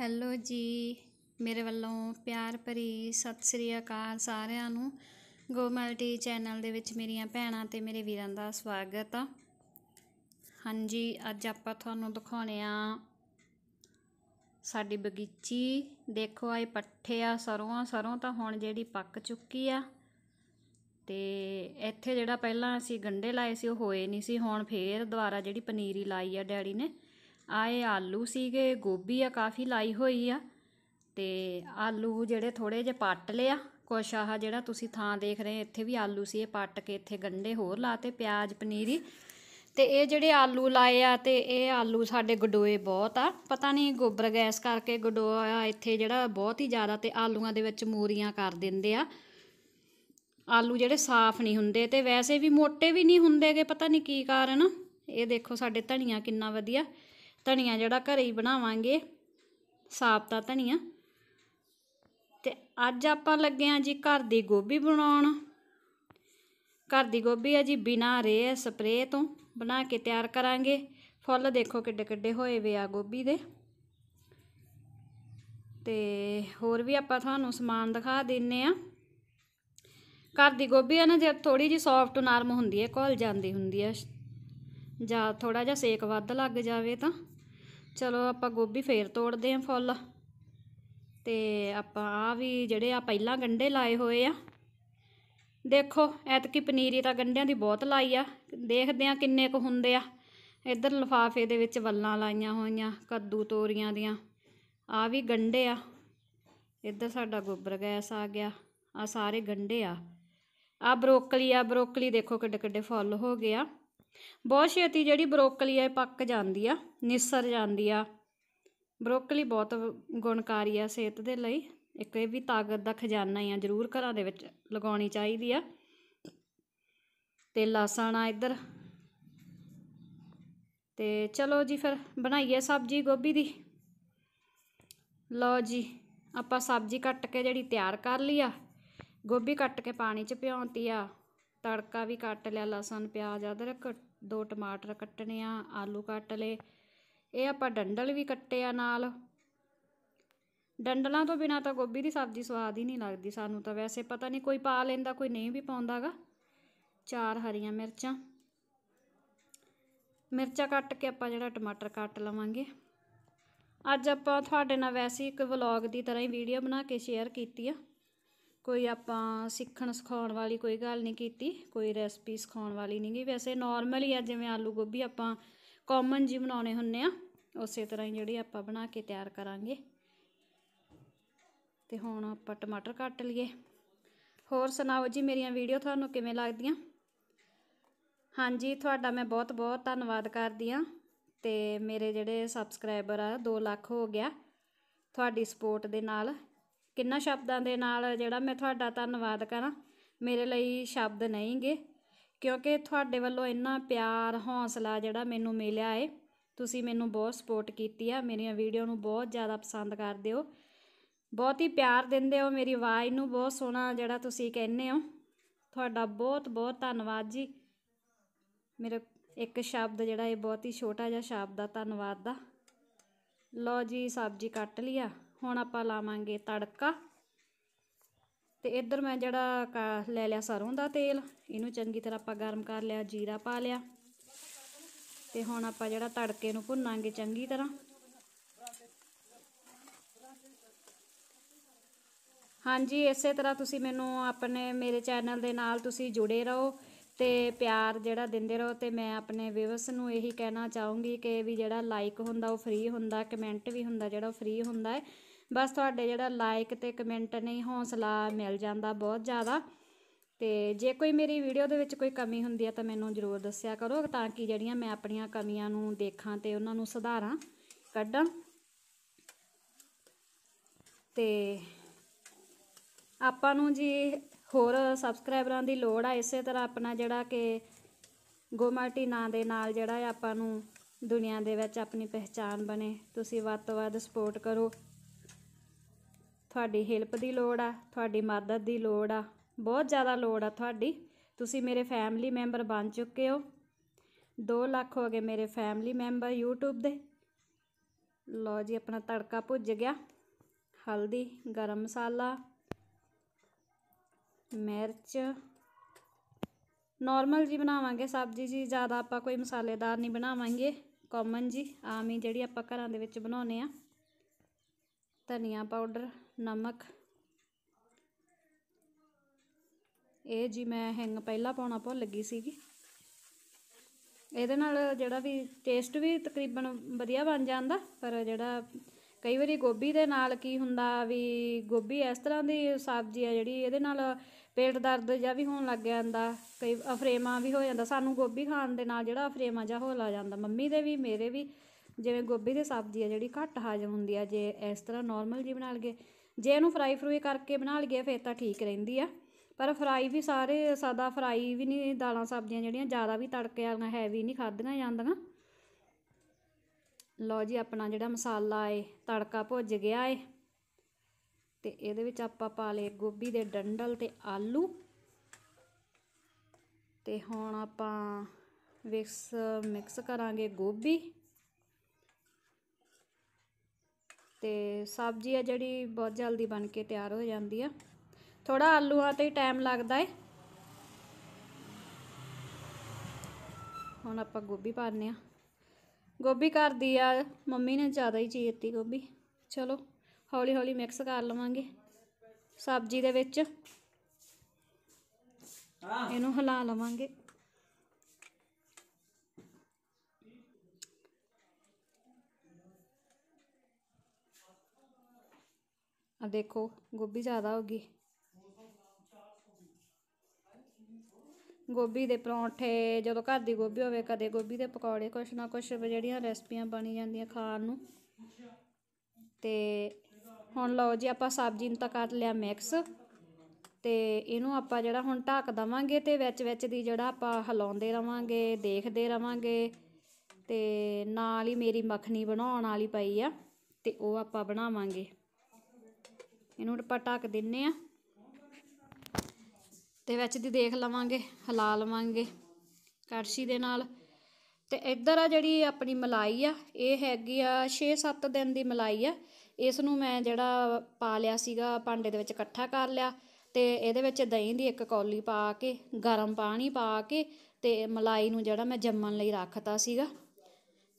hello ਜੀ ਮੇਰੇ ਵੱਲੋਂ ਪਿਆਰ ਭਰੀ ਸਤਿ ਸ੍ਰੀ ਅਕਾਲ ਸਾਰਿਆਂ ਨੂੰ ਗੋਮਲਟੀ ਚੈਨਲ ਦੇ ਵਿੱਚ ਮੇਰੀਆਂ ਭੈਣਾਂ ਤੇ ਮੇਰੇ ਵੀਰਾਂ ਦਾ ਸਵਾਗਤ ਆ ਹਾਂਜੀ ਅੱਜ ਆਪਾਂ ਤੁਹਾਨੂੰ ਦਿਖਾਉਣੇ ਆ ਸਾਡੀ ਬਗੀਚੀ ਦੇਖੋ ਆਏ ਪੱਠੇ ਆ ਸਰੋਂ ਆ ਸਰੋਂ ਤਾਂ ਹੁਣ ਜਿਹੜੀ ਪੱਕ ਚੁੱਕੀ ਆ ਤੇ ਇੱਥੇ ਜਿਹੜਾ ਪਹਿਲਾਂ ਅਸੀਂ ਗੰਡੇ ਲਾਏ ਸੀ ਉਹ ਹੋਏ ਨਹੀਂ ਸੀ ਹੁਣ ਫੇਰ ਦੁਬਾਰਾ ਜਿਹੜੀ ਪਨੀਰੀ ਲਾਈ ਆ ਡੈਡੀ ਨੇ ਆਏ ਆਲੂ ਸੀਗੇ ਗੋਭੀ ਆ ਕਾਫੀ ਲਾਈ ਹੋਈ ਆ ਤੇ ਆਲੂ ਜਿਹੜੇ ਥੋੜੇ ਜਿਹਾ ਪੱਟ ਲਿਆ ਕੁਛ ਆਹ ਜਿਹੜਾ ਤੁਸੀਂ ਥਾਂ ਦੇਖ ਰਹੇ ਇੱਥੇ ਵੀ ਆਲੂ ਸੀ ਇਹ ਪੱਟ ਕੇ ਇੱਥੇ ਗੰਡੇ ਹੋਰ ਲਾਤੇ ਪਿਆਜ਼ ਪਨੀਰੀ ਤੇ ਇਹ ਜਿਹੜੇ ਆਲੂ ਲਾਏ ਆ ਤੇ ਇਹ ਆਲੂ ਸਾਡੇ ਗਡੋਏ ਬਹੁਤ ਆ ਪਤਾ ਨਹੀਂ ਗੋਬਰ ਗੈਸ ਕਰਕੇ ਗਡੋਆ ਇੱਥੇ ਜਿਹੜਾ ਬਹੁਤ ਹੀ ਜ਼ਿਆਦਾ ਤੇ ਆਲੂਆਂ ਦੇ ਵਿੱਚ ਮੂਰੀਆਂ ਕਰ ਦਿੰਦੇ ਆ ਆਲੂ ਜਿਹੜੇ ਸਾਫ਼ ਨਹੀਂ ਹੁੰਦੇ ਤੇ ਵੈਸੇ ਵੀ ਮੋਟੇ ਵੀ ਨਹੀਂ ਹੁੰਦੇਗੇ ਪਤਾ ਨਹੀਂ ਕੀ ਕਾਰਨ ਇਹ ਦੇਖੋ ਸਾਡੇ ਧਨੀਆ ਕਿੰਨਾ ਵਧੀਆ ਧਨੀਆ ਜਿਹੜਾ ਘਰੇ ਹੀ ਬਣਾਵਾਂਗੇ ਸਾਫਤਾ ਧਨੀਆ ਤੇ ਅੱਜ ਆਪਾਂ ਲੱਗੇ ਆ ਜੀ ਘਰ ਦੀ ਗੋਭੀ ਬਣਾਉਣ ਘਰ ਦੀ ਗੋਭੀ ਆ ਜੀ ਬਿਨਾ ਰੇ ਸਪਰੇ ਤੋਂ ਬਣਾ ਕੇ ਤਿਆਰ ਕਰਾਂਗੇ ਫੁੱਲ ਦੇਖੋ ਕਿੱਡੇ ਕਿੱਡੇ ਹੋਏ ਵੇ ਆ ਗੋਭੀ ਦੇ ਤੇ ਹੋਰ ਵੀ ਆਪਾਂ ਤੁਹਾਨੂੰ ਸਮਾਨ ਦਿਖਾ ਦਿੰਨੇ ਆ ਘਰ ਦੀ ਗੋਭੀ ਆ ਨਾ ਜੇ ਥੋੜੀ ਜੀ ਸੌਫਟ ਨਰਮ ਹੁੰਦੀ ਹੈ ਘੁਲ ਜਾਂਦੀ ਹੁੰਦੀ ਹੈ ਜਾਂ ਥੋੜਾ ਜਿਹਾ ਸੇਕ ਵੱਧ ਲੱਗ ਜਾਵੇ ਤਾਂ ਚਲੋ ਆਪਾਂ ਗੋਭੀ ਫੇਰ ਤੋੜਦੇ ਆਂ ਫੁੱਲ ਤੇ ਆਪਾਂ ਆ ਵੀ ਜਿਹੜੇ ਆ ਪਹਿਲਾਂ ਗੰਡੇ ਲਾਏ ਹੋਏ ਆ ਦੇਖੋ ਐਤਕੀ ਪਨੀਰੀ ਤਾਂ ਗੰਡਿਆਂ ਦੀ ਬਹੁਤ ਲਾਈ ਆ ਦੇਖਦੇ ਆ ਕਿੰਨੇ ਕੁ ਹੁੰਦੇ ਆ ਇੱਧਰ ਲਫਾਫੇ ਦੇ ਵਿੱਚ ਵੱਲਾਂ ਲਾਈਆਂ ਹੋਈਆਂ ਕੱਦੂ ਤੋਰੀਆਂ ਦੀਆਂ ਆ ਵੀ ਗੰਡੇ ਆ ਇੱਧਰ ਸਾਡਾ ਗੋਬਰ ਗੈਸ ਆ ਗਿਆ ਆ ਸਾਰੇ ਗੰਡੇ ਆ ਆ ਬਰੋਕਲੀ ਆ ਬਰੋਕਲੀ ਦੇਖੋ ਕਿੱਡੇ ਕਿੱਡੇ ਫੁੱਲ ਹੋ ਗਏ ਆ ਬਹੁਤ ਛੇਤੀ ਜਿਹੜੀ ਬਰੋਕਲੀ ਹੈ ਪੱਕ ਜਾਂਦੀ ਆ ਨਿਸਰ ਜਾਂਦੀ ਆ ਬਰੋਕਲੀ ਬਹੁਤ ਗੁਣਕਾਰੀ ਆ ਸਿਹਤ ਦੇ ਲਈ ਇੱਕ ਇਹ ਵੀ ਤਾਕਤ ਦਾ ਖਜ਼ਾਨਾ ਹੀ ਆ ਜ਼ਰੂਰ ਘਰਾਂ ਦੇ ਵਿੱਚ ਲਗਾਉਣੀ ਚਾਹੀਦੀ ਆ ਤੇ ਲਸਣ ਆ ਇੱਧਰ ਤੇ ਚਲੋ ਜੀ ਫਿਰ ਬਣਾਈਏ ਸਬਜ਼ੀ ਗੋਭੀ ਦੀ ਲਓ ਜੀ ਆਪਾਂ ਸਬਜ਼ੀ ਕੱਟ ਕੇ ਜਿਹੜੀ ਤਿਆਰ ਕਰ ਲਈ ਆ ਗੋਭੀ ਕੱਟ ਕੇ ਪਾਣੀ 'ਚ ਭਿਉਂਤੀ ਆ ਤੜਕਾ ਵੀ ਕੱਟ ਲਿਆ ਲਸਣ ਪਿਆਜ਼ ਅਦਰਕ ਦੋ ਟਮਾਟਰ ਕੱਟਣੇ ਆ ਆਲੂ ਕੱਟ ਲੇ ਇਹ ਆਪਾਂ ਡੰਡਲ ਵੀ ਕੱਟੇ ਆ ਨਾਲ ਡੰਡਲਾਂ ਤੋਂ ਬਿਨਾ ਤਾਂ ਗੋਭੀ ਦੀ ਸਬਜ਼ੀ ਸਵਾਦ ਹੀ ਨਹੀਂ ਲੱਗਦੀ ਸਾਨੂੰ ਤਾਂ ਵੈਸੇ ਪਤਾ ਨਹੀਂ ਕੋਈ ਪਾ ਲੈਂਦਾ ਕੋਈ ਨਹੀਂ ਵੀ ਪਾਉਂਦਾਗਾ ਚਾਰ ਹਰੀਆਂ ਮਿਰਚਾਂ ਮਿਰਚਾਂ ਕੱਟ ਕੇ ਆਪਾਂ ਜਿਹੜਾ ਟਮਾਟਰ ਕੱਟ ਲਵਾਂਗੇ ਅੱਜ ਆਪਾਂ ਤੁਹਾਡੇ ਨਾਲ ਵੈਸੇ ਇੱਕ ਵਲੌਗ ਦੀ ਤਰ੍ਹਾਂ ਹੀ ਵੀਡੀਓ ਬਣਾ ਕੇ ਸ਼ੇਅਰ ਕੀਤੀ ਆ ਕੋਈ ਆਪਾਂ ਸਿੱਖਣ ਸਿਖਾਉਣ ਵਾਲੀ ਕੋਈ ਗੱਲ ਨਹੀਂ ਕੀਤੀ ਕੋਈ ਰੈਸਪੀ ਸਿਖਾਉਣ ਵਾਲੀ ਨਹੀਂ ਗਈ ਵੈਸੇ ਨਾਰਮਲ ਹੀ ਆ ਜਿਵੇਂ ਆਲੂ ਗੋਭੀ ਆਪਾਂ ਕਾਮਨ ਜੀ ਬਣਾਉਣੇ ਹੁੰਨੇ ਆ ਉਸੇ ਤਰ੍ਹਾਂ ਹੀ ਜਿਹੜੀ ਆਪਾਂ ਬਣਾ ਕੇ ਤਿਆਰ ਕਰਾਂਗੇ ਤੇ ਹੁਣ ਆਪਾਂ ਟਮਾਟਰ ਕੱਟ ਲਈਏ ਹੋਰ ਸੁਣਾਓ ਜੀ ਮੇਰੀਆਂ ਵੀਡੀਓ ਤੁਹਾਨੂੰ ਕਿਵੇਂ ਲੱਗਦੀਆਂ ਹਾਂਜੀ ਤੁਹਾਡਾ ਮੈਂ ਬਹੁਤ ਬਹੁਤ ਧੰਨਵਾਦ ਕਰਦੀ ਆ ਤੇ ਮੇਰੇ ਜਿਹੜੇ ਸਬਸਕ੍ਰਾਈਬਰ ਆ 2 ਲੱਖ ਹੋ ਗਿਆ ਤੁਹਾਡੀ ਸਪੋਰਟ ਦੇ ਨਾਲ ਕਿੰਨਾ ਸ਼ਬਦਾਂ ਦੇ ਨਾਲ ਜਿਹੜਾ ਮੈਂ ਤੁਹਾਡਾ ਧੰਨਵਾਦ ਕਰਾਂ ਮੇਰੇ ਲਈ ਸ਼ਬਦ ਨਹੀਂਗੇ ਕਿਉਂਕਿ ਤੁਹਾਡੇ ਵੱਲੋਂ ਇੰਨਾ ਪਿਆਰ ਹੌਸਲਾ ਜਿਹੜਾ ਮੈਨੂੰ ਮਿਲਿਆ ਏ ਤੁਸੀਂ ਮੈਨੂੰ ਬਹੁਤ ਸਪੋਰਟ ਕੀਤੀ ਆ ਮੇਰੀਆਂ ਵੀਡੀਓ ਨੂੰ ਬਹੁਤ ਜ਼ਿਆਦਾ ਪਸੰਦ ਕਰਦੇ ਹੋ ਬਹੁਤ ਹੀ ਪਿਆਰ ਦਿੰਦੇ ਹੋ ਮੇਰੀ ਆਵਾਜ਼ ਨੂੰ ਬਹੁਤ ਸੋਹਣਾ ਜਿਹੜਾ ਤੁਸੀਂ ਕਹਿੰਦੇ ਹੋ ਤੁਹਾਡਾ ਬਹੁਤ ਬਹੁਤ ਧੰਨਵਾਦ ਜੀ ਮੇਰਾ ਇੱਕ ਸ਼ਬਦ ਜਿਹੜਾ ਇਹ ਬਹੁਤ ਹੀ ਛੋਟਾ ਜਿਹਾ ਸ਼ਬਦ ਆ ਧੰਨਵਾਦ ਦਾ ਲਓ ਜੀ ਸਬਜ਼ੀ ਕੱਟ ਲਿਆ ਹੁਣ ਆਪਾਂ ਲਾਵਾਂਗੇ ਤੜਕਾ ਤੇ ਇੱਧਰ ਮੈਂ ਜਿਹੜਾ ਲੈ ਲਿਆ ਸਰੋਂ ਦਾ ਤੇਲ ਇਹਨੂੰ ਚੰਗੀ ਤਰ੍ਹਾਂ ਆਪਾਂ ਗਰਮ ਕਰ ਲਿਆ ਜੀਰਾ ਪਾ ਲਿਆ ਤੇ ਹੁਣ ਆਪਾਂ ਜਿਹੜਾ ਤੜਕੇ ਨੂੰ ਭੁੰਨਾਂਗੇ ਚੰਗੀ ਤਰ੍ਹਾਂ ਹਾਂਜੀ ਇਸੇ ਤਰ੍ਹਾਂ ਤੁਸੀਂ ਮੈਨੂੰ ਆਪਣੇ ਮੇਰੇ ਚੈਨਲ ਦੇ ਨਾਲ ਤੁਸੀਂ ਜੁੜੇ ਰਹੋ ਤੇ ਪਿਆਰ ਜਿਹੜਾ ਦਿੰਦੇ ਰਹੋ ਤੇ ਮੈਂ ਆਪਣੇ ਵਿਵਸ ਨੂੰ ਇਹੀ ਕਹਿਣਾ ਚਾਹੂੰਗੀ ਕਿ ਵੀ ਜਿਹੜਾ ਲਾਈਕ ਹੁੰਦਾ ਉਹ ਫ੍ਰੀ ਹੁੰਦਾ ਕਮੈਂਟ ਵੀ ਹੁੰਦਾ ਜਿਹੜਾ ਉਹ ਫ੍ਰੀ ਹੁੰਦਾ ਹੈ ਬਸ ਤੁਹਾਡੇ ਜਿਹੜਾ ਲਾਈਕ ਤੇ ਕਮੈਂਟ ਨਹੀਂ ਹੌਸਲਾ ਮਿਲ ਜਾਂਦਾ ਬਹੁਤ ਜ਼ਿਆਦਾ ਤੇ ਜੇ ਕੋਈ ਮੇਰੀ ਵੀਡੀਓ ਦੇ ਵਿੱਚ ਕੋਈ ਕਮੀ ਹੁੰਦੀ ਹੈ ਤਾਂ ਮੈਨੂੰ ਜ਼ਰੂਰ ਦੱਸਿਆ ਕਰੋ ਤਾਂ ਕਿ ਜਿਹੜੀਆਂ ਮੈਂ ਆਪਣੀਆਂ ਕਮੀਆਂ ਨੂੰ ਦੇਖਾਂ ਤੇ ਉਹਨਾਂ ਨੂੰ ਸੁਧਾਰਾਂ ਕੱਢਾਂ ਤੇ ਆਪਾਂ ਨੂੰ ਜੀ ਹੋਰ ਸਬਸਕ੍ਰਾਈਬਰਾਂ ਦੀ ਲੋੜ ਆ ਇਸੇ ਤਰ੍ਹਾਂ ਆਪਣਾ ਜਿਹੜਾ ਕਿ ਗੋਮਾਟੀ ਨਾਂ ਦੇ ਨਾਲ ਜਿਹੜਾ ਆਪਾਂ ਨੂੰ ਦੁਨੀਆ ਦੇ ਵਿੱਚ ਆਪਣੀ ਪਹਿਚਾਨ ਬਣੇ ਤੁਸੀਂ ਵੱਧ ਤੋਂ ਵੱਧ ਸਪੋਰਟ ਕਰੋ ਤੁਹਾਡੀ ਹੈਲਪ ਦੀ ਲੋੜ ਆ ਤੁਹਾਡੀ ਮਦਦ ਦੀ ਲੋੜ ਆ ਬਹੁਤ ਜ਼ਿਆਦਾ ਲੋੜ ਆ ਤੁਹਾਡੀ ਤੁਸੀਂ ਮੇਰੇ ਫੈਮਿਲੀ ਮੈਂਬਰ ਬਣ ਚੁੱਕੇ ਹੋ 2 ਲੱਖ ਹੋ ਗਏ ਮੇਰੇ ਫੈਮਿਲੀ ਮੈਂਬਰ YouTube ਦੇ ਲਓ ਜੀ ਆਪਣਾ ਤੜਕਾ ਭੁੱਜ ਗਿਆ ਹਲਦੀ ਗਰਮ ਮਸਾਲਾ ਮਿਰਚ ਨਾਰਮਲ ਜੀ ਬਣਾਵਾਂਗੇ ਸਬਜ਼ੀ ਜੀ ਜ਼ਿਆਦਾ ਆਪਾਂ ਕੋਈ ਮਸਾਲੇਦਾਰ ਨਹੀਂ ਬਣਾਵਾਂਗੇ ਕਾਮਨ ਜੀ ਆਮ ਹੀ ਜਿਹੜੀ ਆਪਾਂ ਘਰਾਂ ਦੇ ਵਿੱਚ ਬਣਾਉਨੇ ਆ ਧਨੀਆ ਪਾਊਡਰ ਨਮਕ ਇਹ ਜੀ ਮੈਂ ਹਿੰਗ ਪਹਿਲਾਂ ਪਾਉਣਾ ਭੁੱਲ ਗਈ ਸੀਗੀ ਇਹਦੇ ਨਾਲ ਜਿਹੜਾ ਵੀ ਟੇਸਟ ਵੀ ਤਕਰੀਬਨ ਵਧੀਆ ਬਣ ਜਾਂਦਾ ਪਰ ਜਿਹੜਾ ਕਈ ਵਾਰੀ ਗੋਭੀ ਦੇ ਨਾਲ ਕੀ ਹੁੰਦਾ ਵੀ ਗੋਭੀ ਇਸ ਤਰ੍ਹਾਂ ਦੀ ਸਬਜ਼ੀ ਆ ਜਿਹੜੀ ਇਹਦੇ ਨਾਲ ਪੇਟ ਦਰਦ ਜਾਂ ਵੀ ਹੋਣ ਲੱਗ ਜਾਂਦਾ ਕਈ ਅਫਰੇਮਾ ਵੀ ਹੋ ਜਾਂਦਾ ਸਾਨੂੰ ਗੋਭੀ ਖਾਣ ਦੇ ਨਾਲ ਜਿਹੜਾ ਅਫਰੇਮਾ ਜਾਂ ਹੋ ਲਾ ਜਾਂਦਾ ਮੰਮੀ ਦੇ ਵੀ ਮੇਰੇ ਵੀ ਜਿਵੇਂ ਗੋਭੀ ਦੀ ਸਬਜ਼ੀ ਆ ਜਿਹੜੀ ਘੱਟ ਹਾਜ਼ਮ ਹੁੰਦੀ ਆ ਜੇ ਇਸ ਤਰ੍ਹਾਂ ਨਾਰਮਲ ਜੀ ਬਣਾ ਲਗੇ ਜੇ ਇਹਨੂੰ ਫਰਾਈ ਫਰੂਈ ਕਰਕੇ ਬਣਾ ਲਈਏ ਫਿਰ ਤਾਂ ਠੀਕ ਰਹਿੰਦੀ ਆ ਪਰ ਫਰਾਈ ਵੀ ਸਾਰੇ ਸਾਦਾ ਫਰਾਈ ਵੀ ਨਹੀਂ ਦਾਲਾਂ ਸਬਜ਼ੀਆਂ ਜਿਹੜੀਆਂ ਜ਼ਿਆਦਾ ਵੀ ਤੜਕੇ ਵਾਲੀਆਂ ਹੈਵੀ ਨਹੀਂ ਖਾਧੀਆਂ ਜਾਂਦੀਆਂ ਲਓ ਜੀ ਆਪਣਾ ਜਿਹੜਾ ਮਸਾਲਾ ਏ ਤੜਕਾ ਭੁੱਜ ਗਿਆ ਏ ਤੇ ਇਹਦੇ ਵਿੱਚ ਆਪਾਂ ਪਾ ਲਏ ਗੋਭੀ ਦੇ ਡੰਡਲ ਤੇ ਆਲੂ ਤੇ ਹੁਣ ਆਪਾਂ ਮਿਕਸ ਮਿਕਸ ਕਰਾਂਗੇ ਗੋਭੀ ਤੇ ਸਬਜ਼ੀ ਆ ਜਿਹੜੀ ਬਹੁਤ ਜਲਦੀ ਬਣ ਕੇ ਤਿਆਰ ਹੋ ਜਾਂਦੀ ਆ ਥੋੜਾ ਆਲੂਆਂ ਤੇ ਟਾਈਮ ਲੱਗਦਾ ਏ ਹੁਣ ਆਪਾਂ ਗੋਭੀ ਪਾਣੇ ਆ ਗੋਭੀ ਘਰ ਦੀ ਆ ਮੰਮੀ ਨੇ ਜ਼ਿਆਦਾ ਹੀ ਚੀਤੀ ਗੋਭੀ ਚਲੋ ਹੌਲੀ ਹੌਲੀ ਮਿਕਸ ਕਰ ਲਵਾਂਗੇ ਸਬਜ਼ੀ ਦੇ ਵਿੱਚ ਇਹਨੂੰ ਹਿਲਾ ਲਵਾਂਗੇ ਆ ਦੇਖੋ ਗੋਭੀ ਜ਼ਿਆਦਾ ਹੋ ਗਈ ਗੋਭੀ ਦੇ ਪਰੌਂਠੇ ਜਦੋਂ ਘਰ ਦੀ ਗੋਭੀ ਹੋਵੇ ਕਦੇ ਗੋਭੀ ਦੇ ਪਕੌੜੇ ਕੁਛ ਨਾ ਕੁਛ ਜਿਹੜੀਆਂ ਰੈਸਪੀਆਂ ਬਣੀ ਜਾਂਦੀਆਂ ਖਾਣ ਨੂੰ ਤੇ ਹੁਣ ਲਓ ਜੀ ਆਪਾਂ ਸਬਜ਼ੀ ਨੂੰ ਤਾਂ ਕੱਟ ਲਿਆ ਮਿਕਸ ਤੇ ਇਹਨੂੰ ਆਪਾਂ ਜਿਹੜਾ ਹੁਣ ਢੱਕ ਦਵਾਂਗੇ ਤੇ ਵਿੱਚ ਵਿੱਚ ਦੀ ਜਿਹੜਾ ਆਪਾਂ ਹਿਲਾਉਂਦੇ ਰਵਾਂਗੇ ਦੇਖਦੇ ਰਵਾਂਗੇ ਤੇ ਨਾਲ ਹੀ ਮੇਰੀ ਮੱਖਣੀ ਬਣਾਉਣ ਵਾਲੀ ਪਈ ਆ ਤੇ ਉਹ ਆਪਾਂ ਬਣਾਵਾਂਗੇ ਇਹਨੂੰ ਆਪਾਂ ਢੱਕ ਦਿੰਨੇ ਆ ਤੇ ਵਿੱਚ ਦੀ ਦੇਖ ਲਵਾਂਗੇ ਹਲਾ ਲਵਾਂਗੇ ਕੜਛੀ ਦੇ ਨਾਲ ਤੇ ਇੱਧਰ ਆ ਜਿਹੜੀ ਆਪਣੀ ਮਲਾਈ ਆ ਇਹ ਹੈਗੀ ਆ 6-7 ਦਿਨ ਦੀ ਮਲਾਈ ਆ ਇਸ ਨੂੰ ਮੈਂ ਜਿਹੜਾ ਪਾ ਲਿਆ ਸੀਗਾ ਭਾਂਡੇ ਦੇ ਵਿੱਚ ਇਕੱਠਾ ਕਰ ਲਿਆ ਤੇ ਇਹਦੇ ਵਿੱਚ ਦਹੀਂ ਦੀ ਇੱਕ ਕੌਲੀ ਪਾ ਕੇ ਗਰਮ ਪਾਣੀ ਪਾ ਕੇ ਤੇ ਮਲਾਈ ਨੂੰ ਜਿਹੜਾ ਮੈਂ ਜੰਮਣ ਲਈ ਰੱਖਤਾ ਸੀਗਾ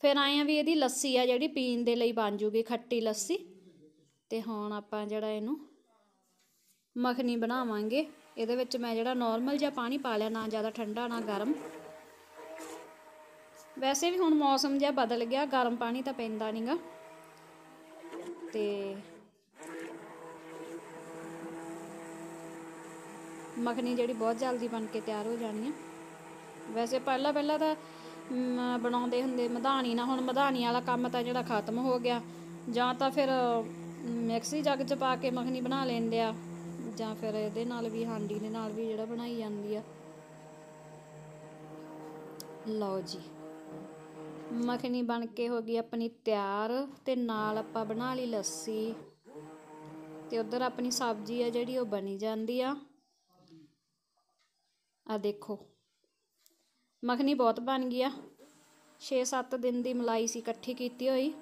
ਫਿਰ ਆਏ ਆ ਵੀ ਇਹਦੀ ਲੱਸੀ ਆ ਜਿਹੜੀ ਪੀਣ ਦੇ ਲਈ ਬਣ ਜੂਗੀ ਖੱਟੀ ਲੱਸੀ ਤੇ ਹੁਣ ਆਪਾਂ ਜਿਹੜਾ ਇਹਨੂੰ ਮੱਖਣੀ ਬਣਾਵਾਂਗੇ ਇਹਦੇ ਵਿੱਚ ਮੈਂ ਜਿਹੜਾ ਨਾਰਮਲ ਜਿਹਾ ਪਾਣੀ ਪਾ ਲਿਆ ਨਾ ਜ਼ਿਆਦਾ ਠੰਡਾ ਨਾ ਗਰਮ ਵੈਸੇ ਵੀ ਹੁਣ ਮੌਸਮ ਜਿਹਾ ਬਦਲ ਗਿਆ ਗਰਮ ਪਾਣੀ ਤਾਂ ਪੈਂਦਾ ਨਹੀਂਗਾ ਤੇ ਮੱਖਣੀ ਜਿਹੜੀ ਬਹੁਤ ਜਲਦੀ ਬਣ ਕੇ ਤਿਆਰ ਹੋ ਜਾਣੀ ਆ ਵੈਸੇ ਪਹਿਲਾਂ ਪਹਿਲਾਂ ਤਾਂ ਬਣਾਉਂਦੇ ਹੁੰਦੇ ਮਧਾਣੀ ਨਾ ਹੁਣ ਮਧਾਣੀ ਵਾਲਾ ਕੰਮ ਤਾਂ ਜਿਹੜਾ ਖਤਮ ਹੋ ਗਿਆ ਜਾਂ ਤਾਂ ਫਿਰ ਮਿਕਸੀ ਜੱਗ 'ਚ ਪਾ ਕੇ ਮੱਖਣੀ ਬਣਾ ਲੈਂਦੇ ਆ ਜਾਂ ਫਿਰ ਇਹਦੇ ਨਾਲ ਵੀ ਹਾਂਡੀ ਦੇ ਨਾਲ ਵੀ ਜਿਹੜਾ ਬਣਾਈ ਜਾਂਦੀ ਆ ਲਓ ਜੀ ਮੱਖਣੀ ਬਣ ਕੇ ਹੋ ਗਈ ਆਪਣੀ ਤਿਆਰ ਤੇ ਨਾਲ ਆਪਾਂ ਬਣਾ ਲਈ ਲੱਸੀ ਤੇ ਉਧਰ ਆਪਣੀ ਸਬਜ਼ੀ ਆ ਜਿਹੜੀ ਉਹ ਬਣੀ ਜਾਂਦੀ ਆ ਆ ਦੇਖੋ ਮੱਖਣੀ ਬਹੁਤ ਬਣ ਗਈ ਆ 6-7 ਦਿਨ ਦੀ ਮਲਾਈ ਸੀ ਇਕੱਠੀ ਕੀਤੀ ਹੋਈ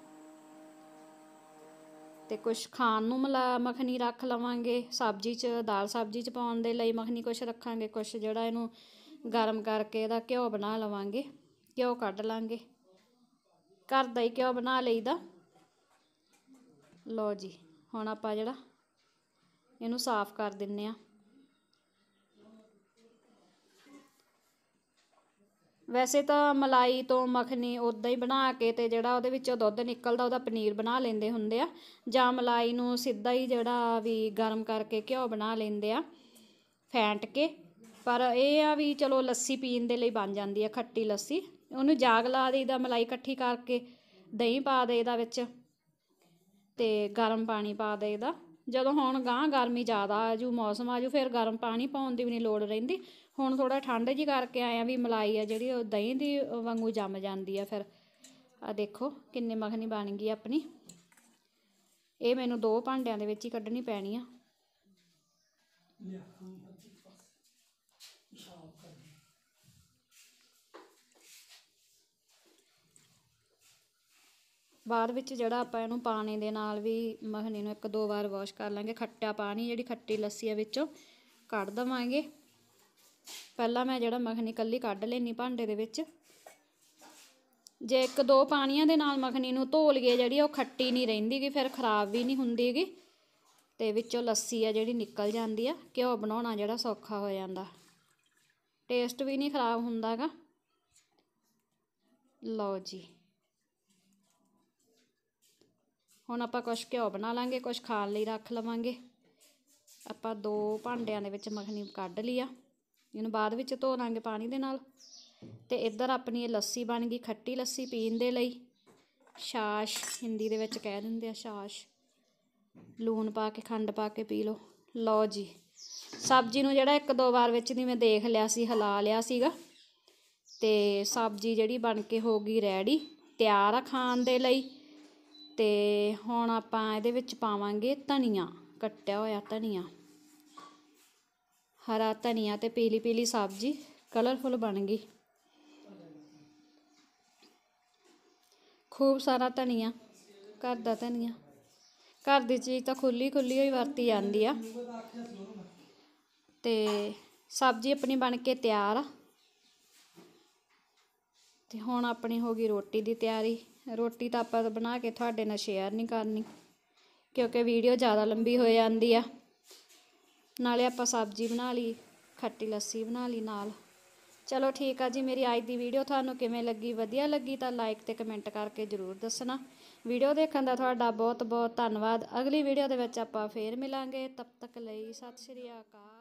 ਤੇ ਕੁਝ ਖਾਣ ਨੂੰ ਮਲਾ ਮਖਣੀ ਰੱਖ ਲਵਾਂਗੇ ਸਬਜ਼ੀ 'ਚ ਦਾਲ ਸਬਜ਼ੀ 'ਚ ਪਾਉਣ ਦੇ ਲਈ ਮਖਣੀ ਕੁਝ ਰੱਖਾਂਗੇ ਕੁਝ ਜਿਹੜਾ ਇਹਨੂੰ ਗਰਮ ਕਰਕੇ ਇਹਦਾ ਘਿਓ ਬਣਾ ਲਵਾਂਗੇ ਘਿਓ ਕੱਢ ਲਾਂਗੇ ਘਰ ਦਾ ਹੀ ਘਿਓ ਬਣਾ ਲਈਦਾ ਲੋ ਜੀ ਹੁਣ ਆਪਾਂ ਜਿਹੜਾ ਇਹਨੂੰ ਸਾਫ਼ ਕਰ ਦਿੰਨੇ ਆ ਵੈਸੇ ਤਾਂ ਮਲਾਈ ਤੋਂ ਮੱਖਣੀ ਉਦਾਂ ਹੀ ਬਣਾ ਕੇ ਤੇ ਜਿਹੜਾ ਉਹਦੇ ਵਿੱਚੋਂ ਦੁੱਧ ਨਿਕਲਦਾ ਉਹਦਾ ਪਨੀਰ ਬਣਾ ਲੈਂਦੇ ਹੁੰਦੇ ਆ ਜਾਂ ਮਲਾਈ ਨੂੰ ਸਿੱਧਾ ਹੀ ਜਿਹੜਾ ਵੀ ਗਰਮ ਕਰਕੇ ਘਿਓ ਬਣਾ ਲੈਂਦੇ ਆ ਫੈਂਟ ਕੇ ਪਰ ਇਹ ਆ ਵੀ ਚਲੋ ਲੱਸੀ ਪੀਣ ਦੇ ਲਈ ਬਣ ਜਾਂਦੀ ਆ ਖੱਟੀ ਲੱਸੀ ਉਹਨੂੰ ਜਾਗ ਲਾ ਦੇਈਦਾ ਮਲਾਈ ਇਕੱਠੀ ਕਰਕੇ ਦਹੀਂ ਪਾ ਦੇਈਦਾ ਵਿੱਚ ਤੇ ਗਰਮ ਪਾਣੀ ਪਾ ਦੇਈਦਾ ਜਦੋਂ ਹੁਣ ਗਾਂ ਗਰਮੀ ਜ਼ਿਆਦਾ ਆ ਜੂ ਮੌਸਮ ਆ ਜੂ ਫਿਰ ਗਰਮ ਪਾਣੀ ਪਾਉਣ ਦੀ ਵੀ ਨਹੀਂ ਲੋੜ ਰਹਿੰਦੀ ਹੁਣ ਥੋੜਾ ਠੰਡ ਜੀ ਕਰਕੇ ਆਏ ਆ ਵੀ ਮਲਾਈ ਆ ਜਿਹੜੀ ਉਹ ਦਹੀਂ ਦੀ ਵਾਂਗੂ ਜੰਮ ਜਾਂਦੀ ਆ ਫਿਰ ਆ ਦੇਖੋ ਕਿੰਨੇ ਮੱਖਣੀ ਬਣ ਗਈ ਆਪਣੀ ਇਹ ਮੈਨੂੰ ਦੋ ਭਾਂਡਿਆਂ ਦੇ ਵਿੱਚ ਹੀ ਕੱਢਣੀ ਪੈਣੀ ਆ ਬਾਅਦ ਵਿੱਚ ਜਿਹੜਾ ਆਪਾਂ ਇਹਨੂੰ ਪਾਣੀ ਦੇ ਨਾਲ ਵੀ ਮਖਣੀ ਨੂੰ ਇੱਕ ਦੋ ਵਾਰ ਵਾਸ਼ ਕਰ ਲਾਂਗੇ ਖੱਟਾ ਪਾਣੀ ਜਿਹੜੀ ਖੱਟੀ ਲੱਸੀ ਆ ਵਿੱਚੋਂ ਕੱਢ ਦਵਾਂਗੇ ਪਹਿਲਾਂ ਮੈਂ ਜਿਹੜਾ ਮੱਖਣੀ ਕੱਲੀ ਕੱਢ ਲੈਣੀ ਭਾਂਡੇ ਦੇ ਵਿੱਚ ਜੇ ਇੱਕ ਦੋ ਪਾਣੀਆਂ ਦੇ ਨਾਲ ਮੱਖਣੀ ਨੂੰ ਧੋ ਲਈਏ ਜਿਹੜੀ ਉਹ ਖੱਟੀ ਨਹੀਂ ਰਹਿੰਦੀਗੀ ਫਿਰ ਖਰਾਬ ਵੀ ਨਹੀਂ ਹੁੰਦੀਗੀ ਤੇ ਵਿੱਚੋਂ ਲੱਸੀ ਆ ਜਿਹੜੀ ਨਿਕਲ ਜਾਂਦੀ ਆ ਘਿਓ ਬਣਾਉਣਾ ਜਿਹੜਾ ਸੌਖਾ ਹੋ ਜਾਂਦਾ ਟੇਸਟ ਵੀ ਨਹੀਂ ਖਰਾਬ ਹੁੰਦਾਗਾ ਲਓ ਜੀ ਹੁਣ ਆਪਾਂ ਕੁਝ ਘਿਓ ਬਣਾ ਲਾਂਗੇ ਕੁਝ ਖਾਣ ਲਈ ਰੱਖ ਲਵਾਂਗੇ ਆਪਾਂ ਦੋ ਭਾਂਡਿਆਂ ਦੇ ਵਿੱਚ ਮੱਖਣੀ ਕੱਢ ਲਈ ਆ ਇਹਨੂੰ ਬਾਅਦ ਵਿੱਚ ਧੋ ਲਾਂਗੇ ਪਾਣੀ ਦੇ ਨਾਲ ਤੇ ਇੱਧਰ ਆਪਣੀ ਇਹ ਲੱਸੀ ਬਣ ਗਈ ਖੱਟੀ ਲੱਸੀ ਪੀਣ ਦੇ ਲਈ ਛਾਸ਼ ਹਿੰਦੀ ਦੇ ਵਿੱਚ ਕਹਿ ਦਿੰਦੇ ਆ ਛਾਸ਼ ਲੂਣ ਪਾ ਕੇ ਖੰਡ ਪਾ ਕੇ ਪੀ ਲਓ ਲਓ ਜੀ ਸਬਜ਼ੀ ਨੂੰ ਜਿਹੜਾ ਇੱਕ ਦੋ ਵਾਰ ਵਿੱਚ ਦੀ ਮੈਂ ਦੇਖ ਲਿਆ ਸੀ ਹਲਾ ਲਿਆ ਸੀਗਾ ਤੇ ਸਬਜ਼ੀ ਜਿਹੜੀ ਬਣ ਕੇ ਹੋ ਗਈ ਰੈਡੀ ਤਿਆਰ ਆ ਖਾਣ ਦੇ ਲਈ ਤੇ ਹੁਣ ਆਪਾਂ ਇਹਦੇ ਵਿੱਚ ਪਾਵਾਂਗੇ ਧਨੀਆ ਕੱਟਿਆ ਹੋਇਆ ਧਨੀਆ ਹਰਾ ਧਨੀਆ ਤੇ ਪੀਲੀ ਪੀਲੀ ਸਬਜ਼ੀ ਕਲਰਫੁਲ ਬਣ ਗਈ ਖੂਬ ਸਾਰਾ ਧਨੀਆ ਘਰ ਦਾ ਧਨੀਆ ਘਰ ਦੀ ਚੀਜ਼ ਤਾਂ ਖੁੱਲੀ ਖੁੱਲੀ ਹੋਈ ਵਰਤੀ ਜਾਂਦੀ ਆ ਤੇ ਸਬਜ਼ੀ ਆਪਣੀ ਬਣ ਕੇ ਤਿਆਰ ਆ ਤੇ ਹੁਣ ਆਪਣੀ ਹੋ ਗਈ ਰੋਟੀ ਦੀ ਤਿਆਰੀ ਰੋਟੀ ਤਾਂ ਆਪਾਂ ਬਣਾ ਕੇ ਤੁਹਾਡੇ ਨਾਲ ਸ਼ੇਅਰ ਨਹੀਂ ਕਰਨੀ ਕਿਉਂਕਿ ਵੀਡੀਓ ਜ਼ਿਆਦਾ ਲੰਬੀ ਹੋ ਜਾਂਦੀ ਆ ਨਾਲੇ ਆਪਾਂ ਸਬਜ਼ੀ ਬਣਾ ਲਈ ਖੱਟੀ ਲੱਸੀ ਬਣਾ ਲਈ ਨਾਲ ਚਲੋ ਠੀਕ ਆ ਜੀ ਮੇਰੀ ਅੱਜ ਦੀ ਵੀਡੀਓ ਤੁਹਾਨੂੰ ਕਿਵੇਂ ਲੱਗੀ ਵਧੀਆ ਲੱਗੀ ਤਾਂ ਲਾਈਕ ਤੇ ਕਮੈਂਟ ਕਰਕੇ ਜ਼ਰੂਰ ਦੱਸਣਾ ਵੀਡੀਓ ਦੇਖਣ ਦਾ ਤੁਹਾਡਾ ਬਹੁਤ ਬਹੁਤ ਧੰਨਵਾਦ ਅਗਲੀ ਵੀਡੀਓ ਦੇ ਵਿੱਚ ਆਪਾਂ ਫੇਰ ਮਿਲਾਂਗੇ ਤਬ ਤੱਕ ਲਈ ਸਤਿ ਸ਼੍ਰੀ ਅਕਾਲ